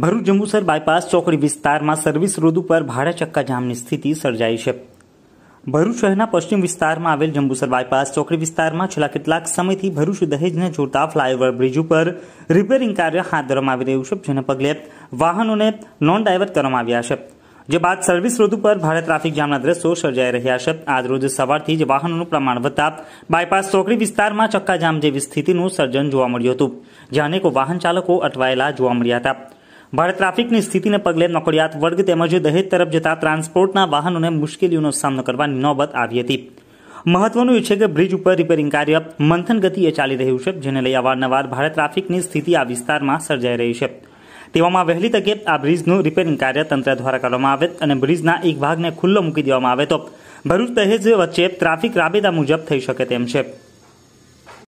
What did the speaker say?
Bharuch Jambusar bypass ચોકડી વિસ્તારમાં service road ઉપર ભારે ચક્કા જામની સ્થિતિ સર્જાઈ છે ભરૂચ શહેરના પશ્ચિમ વિસ્તારમાં આવેલ જંબુસર બાયપાસ ચોકડી વિસ્તારમાં છેલ્લા કેટલાક સમયથી ભરૂચ દહેજને જોડતા ફ્લાયઓવર બ્રિજ ઉપર રિપેરિંગ કાર્ય હાથ ધરવામાં આવી રહ્યું છે જેના પગલે વાહનોને નોન ડાયવર્ટ કરવામાં આવ્યા છે જે બાદ સર્વિસ રોડ ઉપર ભારે ટ્રાફિક જામના દ્રશ્યો સર્જાઈ રહ્યા છે આજ રોજ સવારથી જ વાહનોનું પ્રમાણ વધતા બાયપાસ ચોકડી વિસ્તારમાં ચક્કાજામ જેવી સ્થિતિનું સર્જન જોવા મળ્યું હતું જ્યાં અનેકો વાહન ચાલકો અટવાયેલા જોવા મળ્યા હતા ભારે ટ્રાફિકની સ્થિતિને પગલે નોકરિયાત વર્ગ તેમજ દહેજ તરફ જતા ટ્રાન્સપોર્ટના વાહનોને મુશ્કેલીઓનો સામનો કરવાની નોબત આવી હતી મહત્વનું એ છે કે બ્રિજ ઉપર રિપેરિંગ કાર્ય મંથન ગતિએ ચાલી રહ્યું છે જેને લઈ અવારનવાર ભારે ટ્રાફિકની સ્થિતિ આ વિસ્તારમાં સર્જાઈ રહી છે તેવામાં વહેલી તકે આ બ્રિજનું રિપેરિંગ કાર્ય તંત્ર દ્વારા કરવામાં આવે અને બ્રિજના એક ભાગને ખુલ્લો મૂકી દેવામાં આવે તો ભરૂચ દહેજ વચ્ચે ટ્રાફિક રાબેદા મુજબ થઈ શકે તેમ છે